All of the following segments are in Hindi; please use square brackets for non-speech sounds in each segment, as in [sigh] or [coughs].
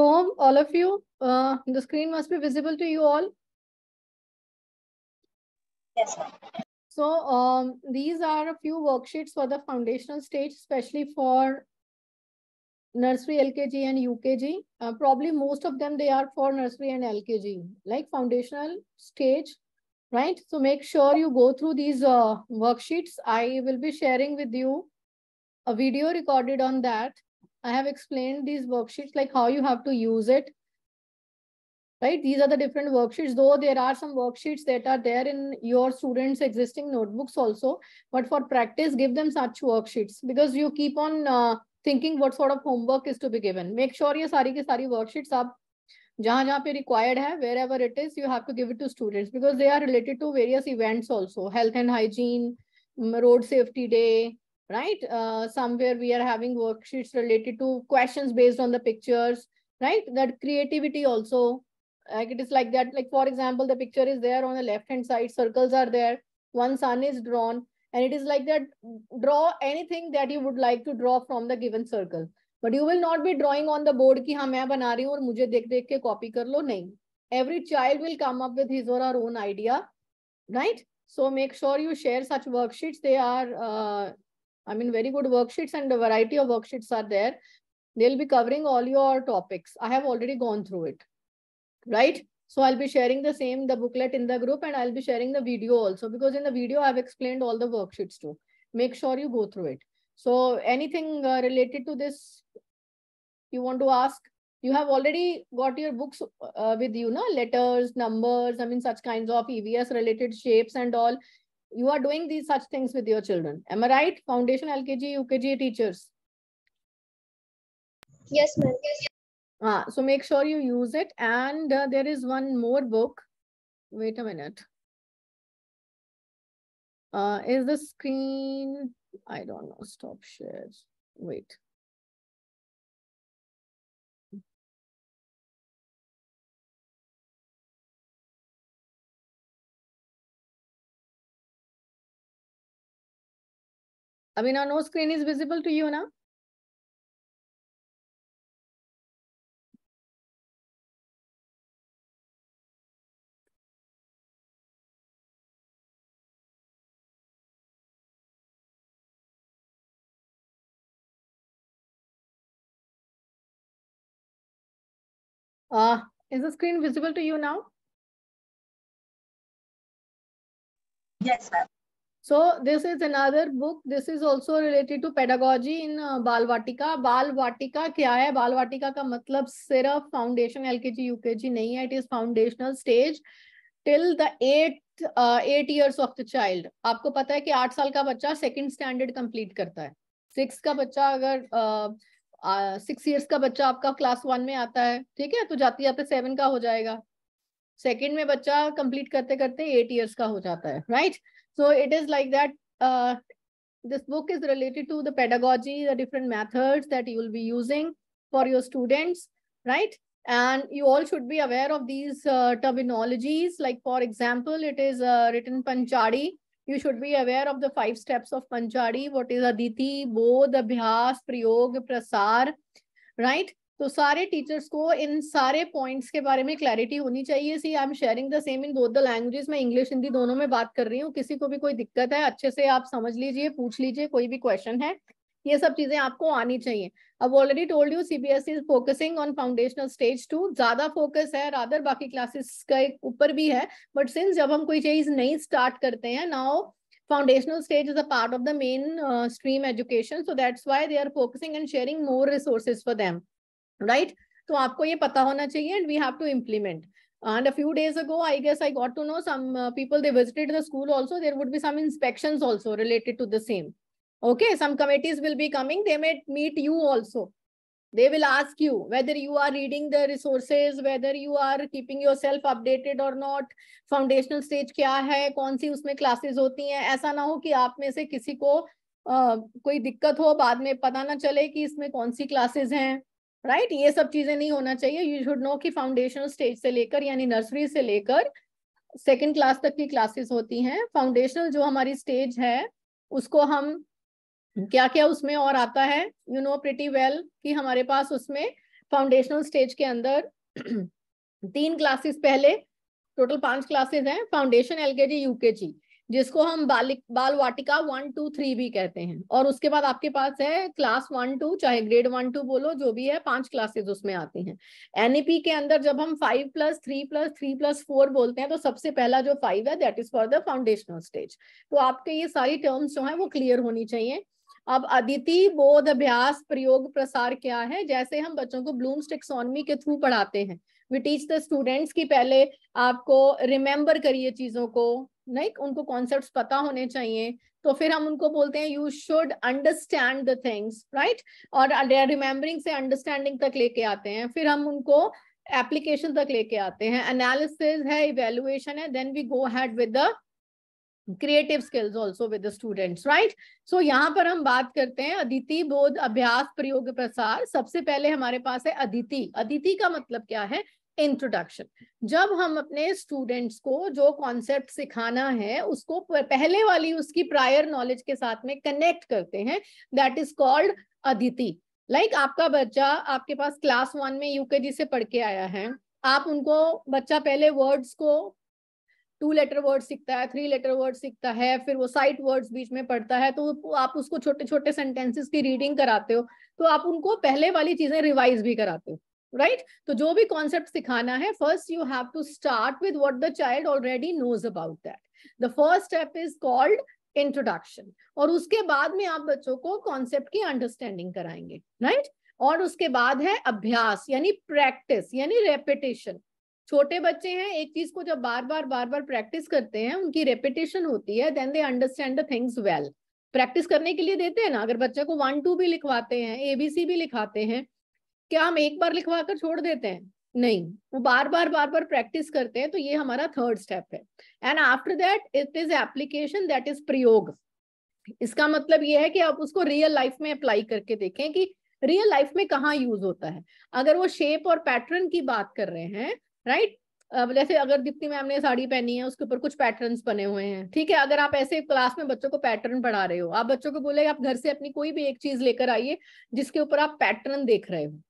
home, all of you, uh, the screen must be visible to you all. Yes, So um, these are a few worksheets for the foundational stage, especially for nursery, LKG and UKG. Uh, probably most of them, they are for nursery and LKG, like foundational stage, right? So make sure you go through these uh, worksheets. I will be sharing with you a video recorded on that I have explained these worksheets, like how you have to use it. Right? These are the different worksheets, though there are some worksheets that are there in your students' existing notebooks also. But for practice, give them such worksheets because you keep on uh, thinking what sort of homework is to be given. Make sure your सारी की सारी worksheets आप जहाँ जहाँ पे required है, wherever it is, you have to give it to students because they are related to various events also, health and hygiene, mm, road safety day, right? Uh, somewhere we are having worksheets related to questions based on the pictures, right? That creativity also, like it is like that. Like, for example, the picture is there on the left-hand side, circles are there, one sun is drawn, and it is like that, draw anything that you would like to draw from the given circle. But you will not be drawing on the board ki ha main aur mujhe dekh dekh ke copy kar Nahin. Every child will come up with his or her own idea, right? So make sure you share such worksheets. They are uh, I mean, very good worksheets and a variety of worksheets are there. They'll be covering all your topics. I have already gone through it, right? So I'll be sharing the same, the booklet in the group and I'll be sharing the video also because in the video I've explained all the worksheets too. Make sure you go through it. So anything uh, related to this you want to ask? You have already got your books uh, with you, no? letters, numbers, I mean, such kinds of EVS related shapes and all you are doing these such things with your children am i right foundation lkg ukg teachers yes ma'am yes, ah, so make sure you use it and uh, there is one more book wait a minute uh, is the screen i don't know stop share wait I mean, our no screen is visible to you now. Uh, ah, is the screen visible to you now? Yes, ma'am. So this is another book. This is also related to pedagogy in uh, बालवाटिका. बालवाटिका क्या है बालवाटिका का मतलब सिर्फ फाउंडेशन एल के जी यू के जी नहीं है it is foundational stage till the eight eight years of the child आपको पता है कि आठ साल का बच्चा सेकेंड स्टैंडर्ड कंप्लीट करता है सिक्स का बच्चा अगर सिक्स uh, ईयर्स uh, का बच्चा आपका क्लास वन में आता है ठीक है तो जाते जाते सेवन का हो जाएगा सेकेंड में बच्चा कंप्लीट करते करते एट ईयर्स का हो जाता है right right? So it is like that. Uh, this book is related to the pedagogy, the different methods that you will be using for your students, right? And you all should be aware of these uh, terminologies. Like for example, it is uh, written Panchadi. You should be aware of the five steps of Panchadi. What is Aditi, Bodh, Abhyas, Prayog, Prasar, right? तो सारे टीचर्स को इन सारे पॉइंट्स के बारे में क्लैरिटी होनी चाहिए see I am sharing the same in both the languages मैं इंग्लिश हिंदी दोनों में बात कर रही हूँ किसी को भी कोई दिक्कत है अच्छे से आप समझ लीजिए पूछ लीजिए कोई भी क्वेश्चन है ये सब चीजें आपको आनी चाहिए अब already told you CBSE is focusing on foundational stage too ज्यादा फोकस है रादर बाकी क्लासेस का ऊपर भी है बट सिंस जब हम कोई चीज नहीं स्टार्ट करते हैं now foundational stage is a part of the main uh, stream education so that's why they are focusing and sharing more resources for them right तो आपको ये पता होना चाहिए and we have to implement and a few days ago i guess i got to know some uh, people they visited the school also there would be some inspections also related to the same okay some committees will be coming they may meet you also they will ask you whether you are reading the resources whether you are keeping yourself updated or not foundational stage kya hai kaun si usme classes hoti hain aisa na ho ki aap mein se kisi ko uh, koi dikkat ho baad mein pata na chale ki isme kaun si classes hain right ये सब चीजें नहीं होना चाहिए यू शुड नो कि फाउंडेशनल स्टेज से लेकर यानी नर्सरी से लेकर सेकेंड क्लास तक की क्लासेस होती हैं फाउंडेशनल जो हमारी स्टेज है उसको हम क्या क्या उसमें और आता है यू नो प्रिटी वेल कि हमारे पास उसमें फाउंडेशनल स्टेज के अंदर [clears throat] तीन क्लासेस पहले टोटल पांच क्लासेस हैं फाउंडेशन एलकेजी यूकेजी जिसको हम बालिक बाल वाटिका वन टू थ्री भी कहते हैं और उसके बाद आपके पास है क्लास वन टू चाहे ग्रेड वन टू बोलो जो भी है पांच क्लासेस उसमें आती हैं एनईपी के अंदर जब हम five plus three plus three plus four बोलते हैं तो सबसे पहला जो फाइव है that is for the foundational stage तो आपके ये सारी टर्म्स जो है वो क्लियर होनी चाहिए अब अदिति बोध अभ्यास प्रयोग प्रसार क्या है जैसे हम बच्चों को ब्लूम्स टेक्सोनमी के थ्रू पढ़ाते हैं वी टीच द स्टूडेंट्स की पहले आपको रिमेम्बर करिए चीजों को नहीं उनको कॉन्सेप्ट पता होने चाहिए तो फिर हम उनको बोलते हैं you should understand the things right और रिमेम्बरिंग से अंडरस्टैंडिंग तक लेके आते हैं फिर हम उनको एप्लीकेशन तक लेके आते हैं एनालिसिस है इवेल्युएशन है then we go ahead with the creative skills also with students right so यहाँ पर हम बात करते हैं अदिति बोध अभ्यास प्रयोग प्रसार सबसे पहले हमारे पास है अदिति अदिति का मतलब क्या है इंट्रोडक्शन जब हम अपने स्टूडेंट्स को जो कॉन्सेप्ट सिखाना है उसको पहले वाली उसकी प्रायर नॉलेज के साथ में कनेक्ट करते हैं दैट इज कॉल्ड अदिति लाइक आपका बच्चा आपके पास क्लास वन में यूकेजी से पढ़ के आया है आप उनको बच्चा पहले वर्ड्स को टू लेटर वर्ड सीखता है थ्री लेटर वर्ड सीखता है फिर वो साइट वर्ड्स बीच में पढ़ता है तो आप उसको छोटे छोटे सेंटेंसेस की रीडिंग कराते हो तो आप उनको पहले वाली चीजें रिवाइज भी कराते हो राइट right? तो जो भी कॉन्सेप्ट सिखाना है first you have to start with what the child already knows about that the first step is called introduction और उसके बाद में आप बच्चों को कॉन्सेप्ट की अंडरस्टैंडिंग कराएंगे राइट right? और उसके बाद है अभ्यास यानी प्रैक्टिस यानी रेपिटेशन छोटे बच्चे हैं एक चीज को जब बार बार बार बार प्रैक्टिस करते हैं उनकी रेपिटेशन होती है then they understand the things well practice करने के लिए देते हैं ना अगर बच्चे को वन टू भी लिखवाते हैं एबीसी भी लिखाते हैं क्या हम एक बार लिखवा कर छोड़ देते हैं नहीं वो बार बार बार बार प्रैक्टिस करते हैं तो ये हमारा थर्ड स्टेप है and after that it is application that is प्रयोग इसका मतलब ये है कि आप उसको रियल लाइफ में अप्लाई करके देखें कि रियल लाइफ में कहाँ यूज होता है अगर वो शेप और पैटर्न की बात कर रहे हैं राइट जैसे अगर दीप्ति मैम ने साड़ी पहनी है उसके ऊपर कुछ पैटर्न बने हुए हैं ठीक है अगर आप ऐसे क्लास में बच्चों को पैटर्न पढ़ा रहे हो आप बच्चों को बोले आप घर से अपनी कोई भी एक चीज लेकर आइए जिसके ऊपर आप पैटर्न देख रहे हो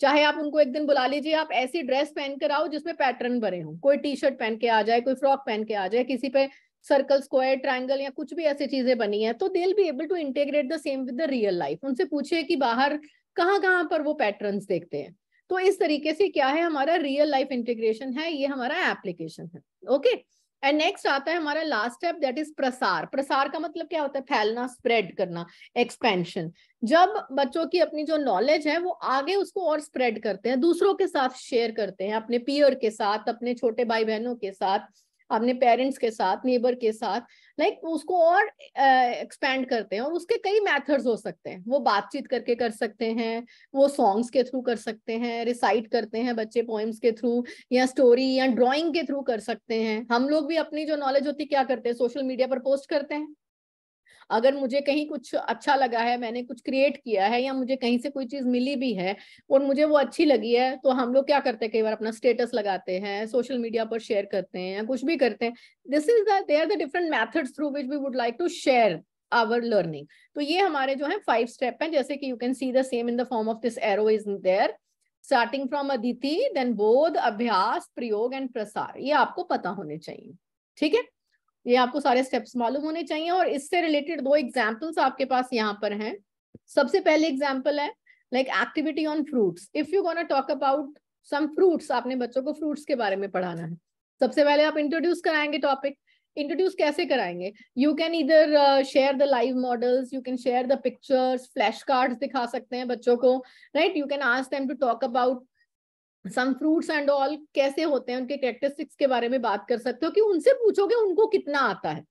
चाहे आप उनको एक दिन बुला लीजिए आप ऐसी ड्रेस पहन कर आओ जिसमें पैटर्न बने हों कोई टी शर्ट पहन के आ जाए कोई फ्रॉक पहन के आ जाए किसी पे सर्कल स्क्वायर ट्रायंगल या कुछ भी ऐसी चीजें बनी है तो they be able to integrate the same with the real life उनसे पूछिए कि बाहर कहाँ कहाँ पर वो पैटर्न देखते हैं तो इस तरीके से क्या है हमारा रियल लाइफ इंटीग्रेशन है ये हमारा एप्लीकेशन है ओके okay? एंड नेक्स्ट आता है हमारा लास्ट स्टेप दैट इज प्रसार प्रसार का मतलब क्या होता है फैलना स्प्रेड करना एक्सपेंशन जब बच्चों की अपनी जो नॉलेज है वो आगे उसको और स्प्रेड करते हैं दूसरों के साथ शेयर करते हैं अपने पियर के साथ अपने छोटे भाई बहनों के साथ अपने पेरेंट्स के साथ नेबर के साथ लाइक like, उसको और एक्सपैंड uh, करते हैं और उसके कई मेथड्स हो सकते हैं वो बातचीत करके कर सकते हैं वो सॉन्ग्स के थ्रू कर सकते हैं रिसाइट करते हैं बच्चे पोइम्स के थ्रू या स्टोरी या ड्राइंग के थ्रू कर सकते हैं हम लोग भी अपनी जो नॉलेज होती है क्या करते हैं सोशल मीडिया पर पोस्ट करते हैं अगर मुझे कहीं कुछ अच्छा लगा है मैंने कुछ क्रिएट किया है या मुझे कहीं से कोई चीज मिली भी है और मुझे वो अच्छी लगी है तो हम लोग क्या करते हैं कई बार अपना स्टेटस लगाते हैं सोशल मीडिया पर शेयर करते हैं या कुछ भी करते हैं this is they are the different methods through which we would like to share our learning तो ये हमारे जो है फाइव स्टेप है जैसे कि you can see the same in the form of this arrow is there starting from अदिति देन बोध अभ्यास प्रयोग एंड प्रसार ये आपको पता होने चाहिए ठीक है ये आपको सारे स्टेप्स मालूम होने चाहिए और इससे रिलेटेड दो एग्जाम्पल्स आपके पास यहाँ पर हैं सबसे पहले एग्जाम्पल है like activity on fruits if you gonna talk about some fruits आपने बच्चों को फ्रूट्स के बारे में पढ़ाना है सबसे पहले आप इंट्रोड्यूस कराएंगे टॉपिक इंट्रोड्यूस कैसे कराएंगे यू कैन इधर share the live models you can share the pictures flash card दिखा सकते हैं बच्चों को right you can ask them to talk about some fruits and all कैसे होते हैं उनके कैरेक्टरिस्टिक्स के बारे में बात कर सकते हो कि उनसे पूछोगे उनको कितना आता है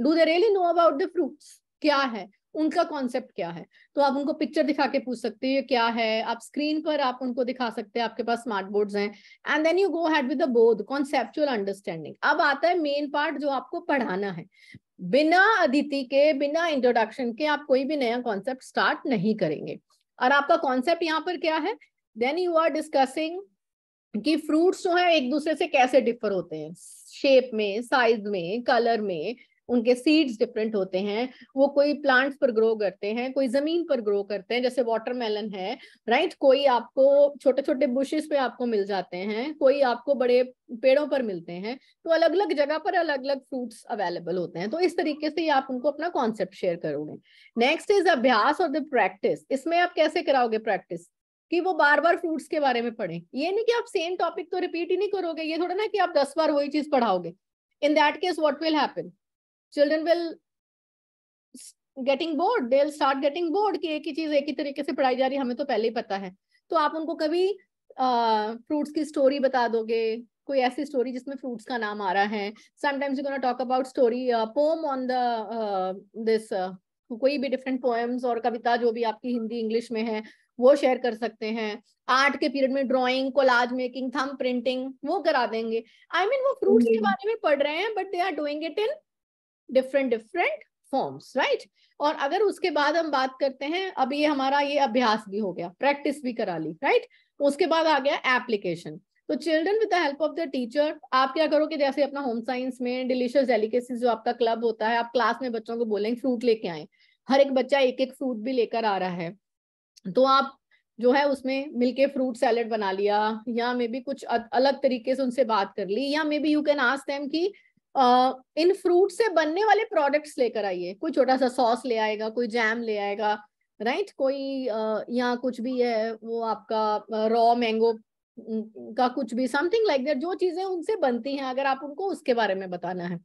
do they really know about the fruits क्या है उनका कॉन्सेप्ट क्या है तो आप उनको पिक्चर दिखा के पूछ सकते हो क्या है आप स्क्रीन पर आप उनको दिखा सकते हैं आपके पास स्मार्ट बोर्ड्स हैं and then you go ahead with बोध कॉन्सेप्चुअल अंडरस्टैंडिंग अब आता है मेन पार्ट जो आपको पढ़ाना है बिना अदिति के बिना इंट्रोडक्शन के आप कोई भी नया कॉन्सेप्ट स्टार्ट नहीं करेंगे और आपका कॉन्सेप्ट यहाँ पर क्या है देन यू आर डिस्कसिंग कि फ्रूट्स जो है एक दूसरे से कैसे डिफर होते हैं शेप में साइज में कलर में उनके सीड्स डिफरेंट होते हैं वो कोई प्लांट्स पर ग्रो करते हैं कोई जमीन पर ग्रो करते हैं जैसे वाटरमेलन है राइट कोई आपको छोटे छोटे बुशेस पे आपको मिल जाते हैं कोई आपको बड़े पेड़ों पर मिलते हैं तो अलग अलग जगह पर अलग अलग फ्रूट्स अवेलेबल होते हैं तो इस तरीके से आप उनको अपना कॉन्सेप्ट शेयर करोगे नेक्स्ट इज अभ्यास और द प्रैक्टिस इसमें आप कैसे कराओगे प्रैक्टिस कि वो बार बार फ्रूट्स के बारे में पढ़े ये नहीं कि आप सेम टॉपिक तो रिपीट ही नहीं करोगे ये थोड़ा ना कि आप दस बार वही चीज पढ़ाओगे in that case what will happen children will getting bored they start getting bored कि एक ही चीज एक ही तरीके से पढ़ाई जा रही है हमें तो पहले ही पता है तो आप उनको कभी फ्रूट्स uh, की स्टोरी बता दोगे कोई ऐसी स्टोरी जिसमें फ्रूट्स का नाम आ रहा है sometimes you gonna talk about story poem on the this कोई भी डिफरेंट पोएम्स और कविता जो भी आपकी हिंदी इंग्लिश में है वो शेयर कर सकते हैं आर्ट के पीरियड में drawing collage making thumb printing वो करा देंगे आई I मीन mean, वो फ्रूट्स के हम्म। बारे में पढ़ रहे हैं but they are doing it in different different forms right और अगर उसके बाद हम बात करते हैं अब ये हमारा ये अभ्यास भी हो गया प्रैक्टिस भी करा ली राइट उसके बाद आ गया एप्लीकेशन तो children with the help of the teacher आप क्या करोगे जैसे अपना होम साइंस में डिलीशियस डेलीकेसी जो आपका क्लब होता है आप क्लास में बच्चों को बोलेंगे फ्रूट लेके आए हर एक बच्चा एक एक फ्रूट भी लेकर आ रहा है तो आप जो है उसमें मिलके फ्रूट सैलड बना लिया या मे बी कुछ अलग तरीके से उनसे बात कर ली या maybe you can ask them कि इन फ्रूट से बनने वाले प्रोडक्ट्स लेकर आइए कोई छोटा सा सॉस ले आएगा कोई जैम ले आएगा राइट कोई या कुछ भी है वो आपका रॉ मैंगो का कुछ भी समथिंग लाइक दैट जो चीजें उनसे बनती हैं अगर आप उनको उसके बारे में बताना है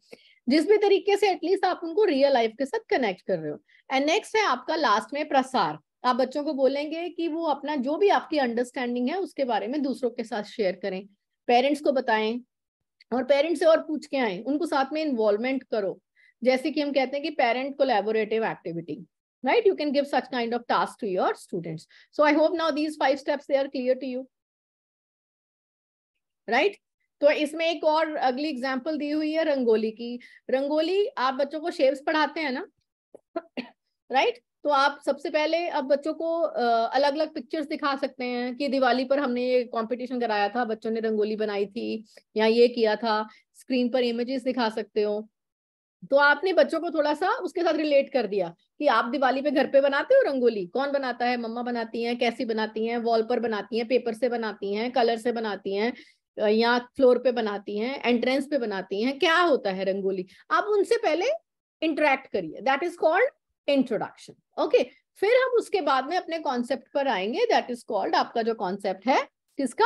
जिस भी तरीके से एटलीस्ट आप उनको रियल लाइफ के साथ कनेक्ट कर रहे हो एंड नेक्स्ट है आपका लास्ट में प्रसार आप बच्चों को बोलेंगे कि वो अपना जो भी आपकी अंडरस्टैंडिंग है उसके बारे में दूसरों के साथ शेयर करें पेरेंट्स को बताएं और पेरेंट्स से और पूछ के आए उनको साथ में इन्वॉल्वमेंट करो जैसे कि हम कहते हैं कि parent collaborative activity right you can give such kind of task to your students so I hope now these five steps they are clear to you right तो इसमें एक और अगली एग्जाम्पल दी हुई है रंगोली की रंगोली आप बच्चों को शेप्स पढ़ाते हैं ना राइट [coughs] right? तो आप सबसे पहले अब बच्चों को अलग अलग पिक्चर्स दिखा सकते हैं कि दिवाली पर हमने ये कॉम्पिटिशन कराया था बच्चों ने रंगोली बनाई थी या ये किया था स्क्रीन पर इमेजेस दिखा सकते हो तो आपने बच्चों को थोड़ा सा उसके साथ रिलेट कर दिया कि आप दिवाली पे घर पे बनाते हो रंगोली कौन बनाता है मम्मा बनाती हैं कैसी बनाती हैं वॉल पर बनाती हैं पेपर से बनाती हैं कलर से बनाती हैं या फ्लोर पे बनाती हैं एंट्रेंस पे बनाती हैं क्या होता है रंगोली आप उनसे पहले इंटरेक्ट करिए that is called introduction okay फिर हम उसके बाद में अपने कॉन्सेप्ट पर आएंगे दैट इज कॉल्ड आपका जो कॉन्सेप्ट है किसका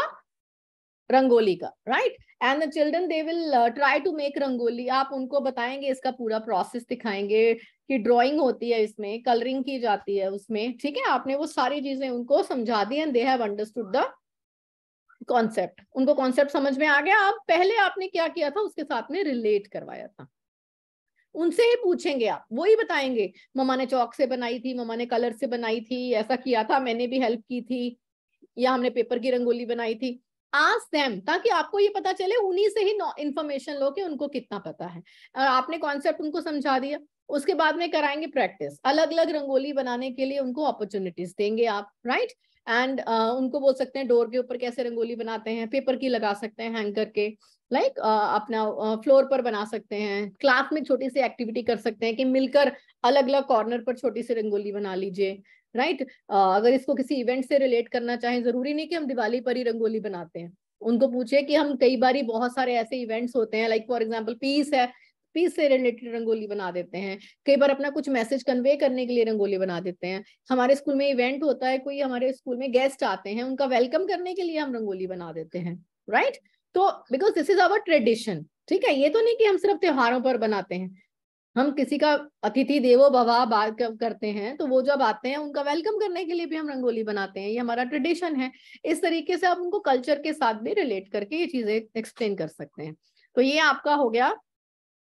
रंगोली का right and the children they will try to make rangoli आप उनको बताएंगे इसका पूरा प्रोसेस दिखाएंगे कि ड्राइंग होती है इसमें कलरिंग की जाती है उसमें ठीक है आपने वो सारी चीजें उनको समझा दी and they have understood the concept उनको कॉन्सेप्ट समझ में आ गया आप पहले आपने क्या किया था उसके साथ में रिलेट करवाया था उनसे ही पूछेंगे आप वो ही बताएंगे ममा ने चौक से बनाई थी ममा ने कलर से बनाई थी ऐसा किया था मैंने भी हेल्प की थी या हमने पेपर की रंगोली बनाई थी आज देम ताकि आपको ये पता चले उन्हीं से ही इन्फॉर्मेशन लो कि उनको कितना पता है आपने कॉन्सेप्ट उनको समझा दिया उसके बाद में कराएंगे प्रैक्टिस अलग अलग रंगोली बनाने के लिए उनको अपॉर्चुनिटीज देंगे आप राइट एंड uh, उनको बोल सकते हैं डोर के ऊपर कैसे रंगोली बनाते हैं पेपर की लगा सकते हैं हैंग करके लाइक like, uh, अपना फ्लोर uh, पर बना सकते हैं क्लास में छोटी सी एक्टिविटी कर सकते हैं कि मिलकर अलग अलग कॉर्नर पर छोटी सी रंगोली बना लीजिए राइट right? uh, अगर इसको किसी इवेंट से रिलेट करना चाहें जरूरी नहीं कि हम दिवाली पर ही रंगोली बनाते हैं उनको पूछे कि हम कई बार बहुत सारे ऐसे इवेंट्स होते हैं लाइक फॉर एग्जाम्पल पीस है पीस से रिलेटेड रंगोली बना देते हैं कई बार अपना कुछ मैसेज कन्वे करने के लिए रंगोली बना देते हैं हमारे स्कूल में इवेंट होता है कोई हमारे स्कूल में गेस्ट आते हैं उनका वेलकम करने के लिए हम रंगोली बना देते हैं राइट right? तो because this is our tradition ठीक है ये तो नहीं कि हम सिर्फ त्योहारों पर बनाते हैं हम किसी का अतिथि देवो भवा बात करते हैं तो वो जब आते हैं उनका वेलकम करने के लिए भी हम रंगोली बनाते हैं ये हमारा ट्रेडिशन है इस तरीके से आप उनको कल्चर के साथ भी रिलेट करके ये चीजें एक्सप्लेन कर सकते हैं तो ये आपका हो गया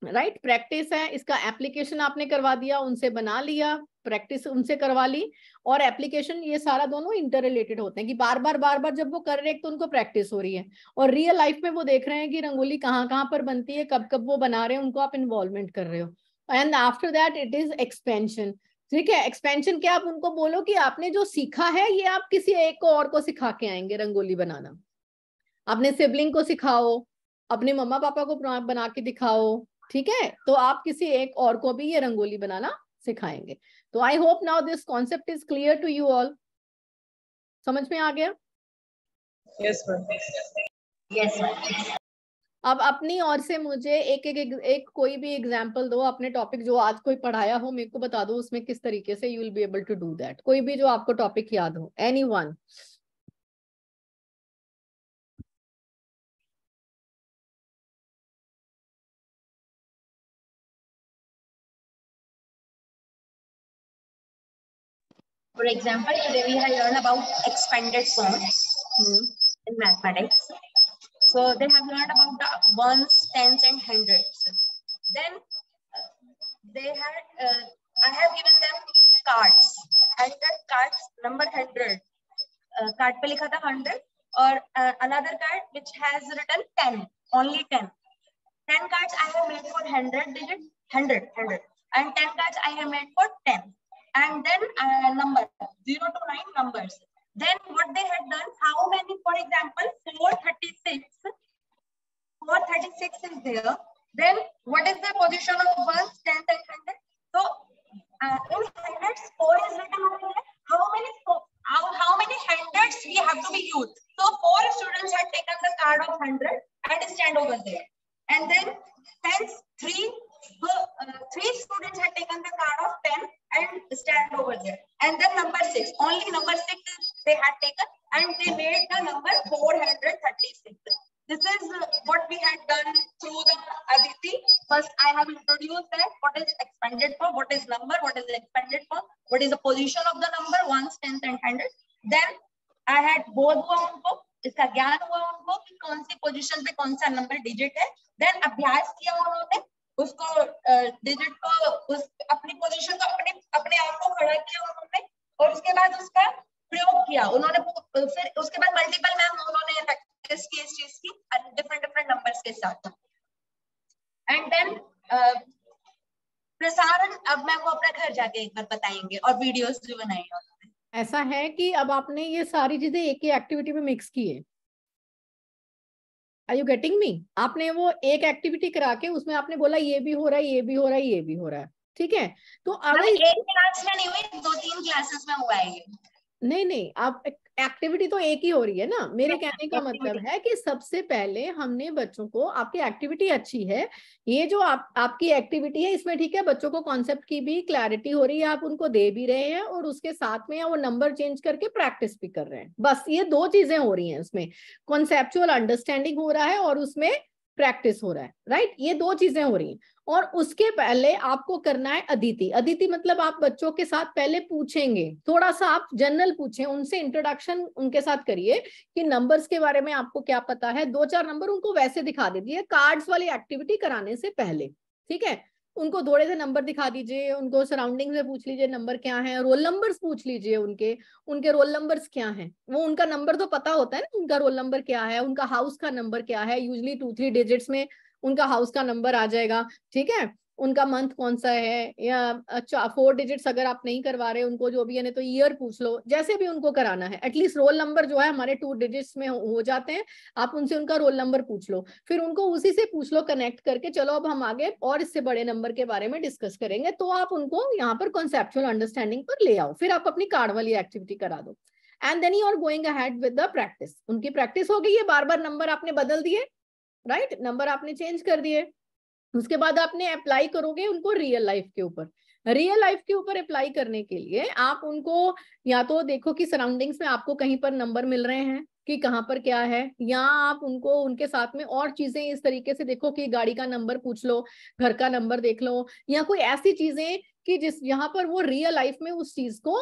राइट right? प्रैक्टिस है इसका एप्लीकेशन आपने करवा दिया उनसे बना लिया प्रैक्टिस उनसे करवा ली और एप्लीकेशन ये सारा दोनों इंटर रिलेटेड होते हैं कि बार बार बार बार जब वो कर रहे हैं तो उनको प्रैक्टिस हो रही है और रियल लाइफ में वो देख रहे हैं कि रंगोली कहाँ कहाँ पर बनती है कब कब वो बना रहे हैं उनको आप इन्वॉल्वमेंट कर रहे हो and after that it is expansion ठीक है एक्सपेंशन क्या आप उनको बोलो कि आपने जो सीखा है ये आप किसी एक को और को सिखा के आएंगे रंगोली बनाना अपने सिबलिंग को सिखाओ अपने मम्मा पापा को बना के दिखाओ ठीक है तो आप किसी एक और को भी ये रंगोली बनाना सिखाएंगे तो I hope now this concept is clear to you all समझ में आ गया yes, yes, अब अपनी और से मुझे एक एक एक, एक कोई भी एग्जाम्पल दो अपने टॉपिक जो आज कोई पढ़ाया हो मेरे को बता दो उसमें किस तरीके से you will be able to do that कोई भी जो आपको टॉपिक याद हो any one For example, today we have learned about expanded forms hmm. in mathematics. So they have learned about the ones, tens, and hundreds. Then uh, they had, uh, I have given them cards, I that cards number hundred. Uh, card पे लिखा था hundred Or uh, another card which has written 10 only 10 10 cards i have made for 100 digits, 100 100 and 10 cards i have made for 10 and then uh, number 0 to 9 numbers. Then what they had done, how many, for example, 436, 436 is there. Then what is the position of then I had बोध हुआ उनको इसका ज्ञान हुआ उनको कि कौन सी पोजीशन पे कौन सा नंबर डिजिट है देन अभ्यास किया उन्होंने उसको डिजिट को उस अपनी पोजीशन को अपने अपने आप को खड़ा किया उन्होंने और उसके बाद उसका प्रयोग किया उन्होंने फिर उसके बाद मल्टीपल मैम उन्होंने प्रैक्टिस की इस चीज की डिफरेंट डिफरेंट नंबर्स के साथ एंड देन प्रसारण अब मैं वो अपने घर जाके एक बार बताएंगे और वीडियोस भी बनाएंगे ऐसा है कि अब आपने ये सारी चीजें एक ही एक्टिविटी में मिक्स की है आर यू गेटिंग मी आपने वो एक एक्टिविटी करा के उसमें आपने बोला ये भी हो रहा है ये भी हो रहा है ये भी हो रहा है ठीक है तो अगर मतलब एक क्लास में नहीं हुई दो तीन क्लासेस में हुआ है नहीं नहीं आप एक्टिविटी तो एक ही हो रही है ना मेरे कहने का मतलब है कि सबसे पहले हमने बच्चों को आपकी एक्टिविटी अच्छी है ये जो आप आपकी एक्टिविटी है इसमें ठीक है बच्चों को कॉन्सेप्ट की भी क्लैरिटी हो रही है आप उनको दे भी रहे हैं और उसके साथ में वो नंबर चेंज करके प्रैक्टिस भी कर रहे हैं बस ये दो चीजें हो रही है उसमें कॉन्सेप्चुअल अंडरस्टैंडिंग हो रहा है और उसमें प्रैक्टिस हो रहा है राइट ये दो चीजें हो रही हैं और उसके पहले आपको करना है अदिति अदिति मतलब आप बच्चों के साथ पहले पूछेंगे थोड़ा सा आप जनरल पूछें उनसे इंट्रोडक्शन उनके साथ करिए कि नंबर्स के बारे में आपको क्या पता है दो चार नंबर उनको वैसे दिखा दीजिए कार्ड्स वाली एक्टिविटी कराने से पहले ठीक है उनको थोड़े से नंबर दिखा दीजिए उनको सराउंडिंग से पूछ लीजिए नंबर क्या है रोल नंबर्स पूछ लीजिए उनके उनके रोल नंबर्स क्या हैं वो उनका नंबर तो पता होता है ना उनका रोल नंबर क्या है उनका हाउस का नंबर क्या है यूजली टू थ्री डिजिट्स में उनका हाउस का नंबर आ जाएगा ठीक है उनका मंथ कौन सा है या फोर अच्छा, डिजिट्स अगर आप नहीं करवा रहे उनको जो भी है तो ईयर पूछ लो जैसे भी उनको कराना है एटलीस्ट रोल नंबर जो है हमारे टू डिजिट्स में हो जाते हैं आप उनसे उनका रोल नंबर पूछ लो फिर उनको उसी से पूछ लो कनेक्ट करके चलो अब हम आगे और इससे बड़े नंबर के बारे में डिस्कस करेंगे तो आप उनको यहाँ पर कॉन्सेप्चुअल अंडरस्टैंडिंग पर ले आओ फिर आप अपनी कार्ड वाली एक्टिविटी करा दो and then you are going ahead with the practice उनकी प्रैक्टिस हो गई है बार बार नंबर आपने बदल दिए राइट right? नंबर आपने चेंज कर दिए उसके बाद आपने अप्लाई करोगे उनको रियल लाइफ के ऊपर रियल लाइफ के ऊपर अप्लाई करने के लिए आप उनको या तो देखो कि सराउंडिंग्स में आपको कहीं पर नंबर मिल रहे हैं कि कहाँ पर क्या है या आप उनको उनके साथ में और चीजें इस तरीके से देखो कि गाड़ी का नंबर पूछ लो घर का नंबर देख लो या कोई ऐसी चीजें कि जिस यहाँ पर वो रियल लाइफ में उस चीज को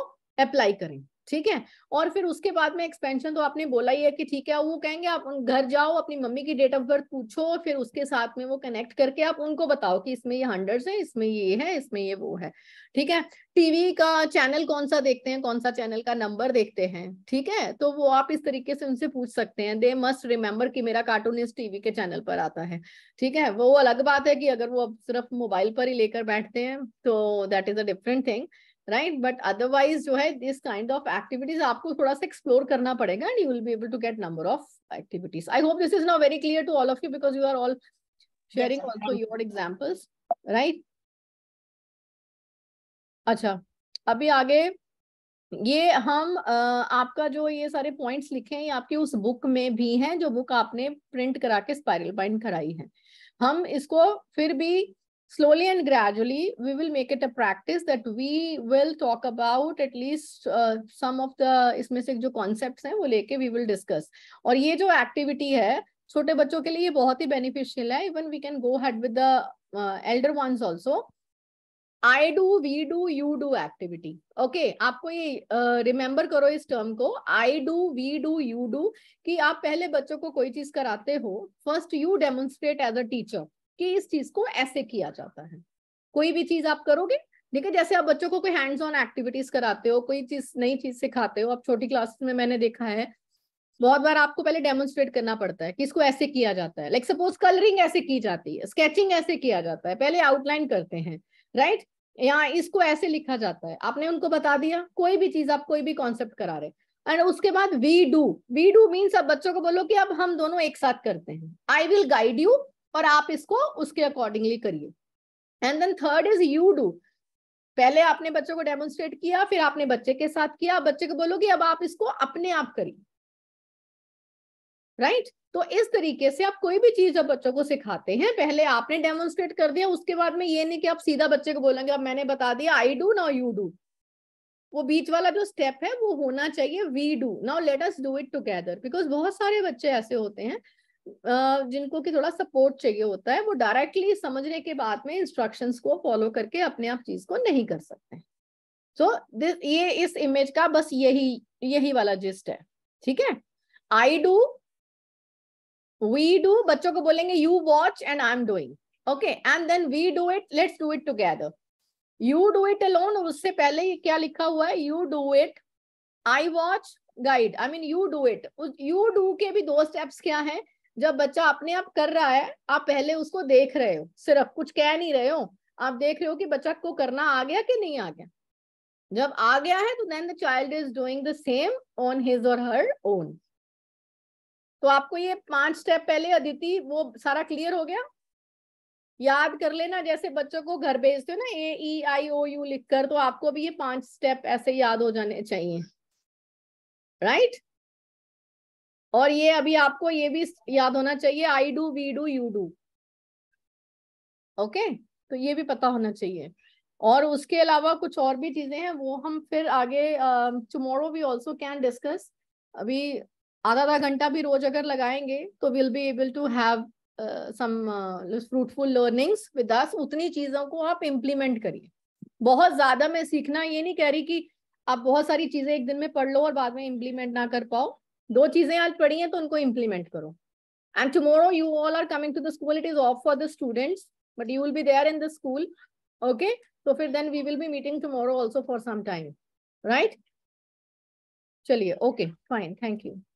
अप्लाई करें ठीक है और फिर उसके बाद में एक्सपेंशन तो आपने बोला ही है कि ठीक है वो कहेंगे आप घर जाओ अपनी मम्मी की डेट ऑफ बर्थ पूछो फिर उसके साथ में वो कनेक्ट करके आप उनको बताओ कि इसमें ये हंड्रेड है इसमें ये है इसमें ये वो है ठीक है टीवी का चैनल कौन सा देखते हैं कौन सा चैनल का नंबर देखते हैं ठीक है तो वो आप इस तरीके से उनसे पूछ सकते हैं दे मस्ट रिमेम्बर कि मेरा कार्टूनिस्ट टीवी के चैनल पर आता है ठीक है वो अलग बात है कि अगर वो अब सिर्फ मोबाइल पर ही लेकर बैठते हैं तो that is a different thing right but otherwise जो है दिस काइंड ऑफ एक्टिविटीज आपको थोड़ा सा एक्सप्लोर करना पड़ेगा and you will be able to get number of activities I hope this is now very clear to all of you because you are all sharing also your examples right अच्छा अभी आगे ये हम आपका जो ये सारे पॉइंट्स लिखे हैं आपके उस बुक में भी हैं जो बुक आपने प्रिंट करा के स्पाइरल बाइंड कराई है हम इसको फिर भी slowly and gradually we will make it a practice that we will talk about at least uh, some of the isme se jo concepts hain wo leke we will discuss aur ye jo activity hai chote bachcho ke liye ये बहुत ही beneficial hai even we can go ahead with the uh, elder ones also i do we do you do activity okay aapko ye uh, remember karo is term ko i do we do you do ki aap pehle bachcho ko koi cheez karate ho first you demonstrate as a teacher कि इस चीज को ऐसे किया जाता है कोई भी चीज आप करोगे है जैसे आप बच्चों को कोई हैंड्स ऑन एक्टिविटीज कराते हो कोई चीज नई चीज सिखाते हो आप छोटी क्लासेस में मैंने देखा है बहुत बार आपको पहले डेमोन्स्ट्रेट करना पड़ता है कि इसको ऐसे किया जाता है लाइक सपोज कलरिंग ऐसे की जाती है स्केचिंग ऐसे किया जाता है पहले आउटलाइन करते हैं राइट या इसको ऐसे लिखा जाता है आपने उनको बता दिया कोई भी चीज आप कोई भी कॉन्सेप्ट करा रहे एंड उसके बाद we do we do means आप बच्चों को बोलो कि अब हम दोनों एक साथ करते हैं आई विल गाइड यू और आप इसको उसके अकॉर्डिंगली करिए and then third is you do पहले आपने बच्चों को डेमोन्स्ट्रेट किया फिर आपने बच्चे के साथ किया बच्चे को बोलोगे अब आप इसको अपने आप करिए राइट right? तो इस तरीके से आप कोई भी चीज जब बच्चों को सिखाते हैं पहले आपने डेमोन्स्ट्रेट कर दिया उसके बाद में ये नहीं कि आप सीधा बच्चे को बोलेंगे अब मैंने बता दिया I do now you do वो बीच वाला जो स्टेप है वो होना चाहिए we do now let us do it together because बहुत सारे बच्चे ऐसे होते हैं जिनको की थोड़ा सपोर्ट चाहिए होता है वो डायरेक्टली समझने के बाद में इंस्ट्रक्शंस को फॉलो करके अपने आप चीज को नहीं कर सकते सो so, ये इस इमेज का बस यही यही वाला जिस्ट है ठीक है आई डू वी डू बच्चों को बोलेंगे you watch and I am doing okay and then we do it let's do it together you do it alone उससे पहले क्या लिखा हुआ है you do it I watch guide I mean you do it you do के भी दो स्टेप्स क्या है जब बच्चा अपने आप कर रहा है आप पहले उसको देख रहे हो सिर्फ कुछ कह नहीं रहे हो आप देख रहे हो कि बच्चा को करना आ गया कि नहीं आ गया जब आ गया है तो then the child is doing the same on his or her own तो आपको ये पांच स्टेप पहले अदिति वो सारा क्लियर हो गया याद कर लेना जैसे बच्चों को घर भेजते हो ना ए ई आई ओ यू लिखकर तो आपको भी ये पांच स्टेप ऐसे याद हो जाने चाहिए राइट right? और ये अभी आपको ये भी याद होना चाहिए I do we do you do okay तो ये भी पता होना चाहिए और उसके अलावा कुछ और भी चीजें हैं वो हम फिर आगे tomorrow we also can discuss अभी आधा आधा घंटा भी रोज अगर लगाएंगे तो will be able to have some fruitful learnings with us उतनी चीजों को आप इम्प्लीमेंट करिए बहुत ज्यादा मैं सीखना ये नहीं कह रही कि आप बहुत सारी चीजें एक दिन में पढ़ लो और बाद में इम्प्लीमेंट ना कर पाओ दो चीजें आज पढ़ी हैं तो उनको इम्प्लीमेंट करो and tomorrow you all are coming to the school it is off for the students but you will be there in the school okay तो फिर then we will be meeting tomorrow also for some time right चलिए ओके फाइन थैंक यू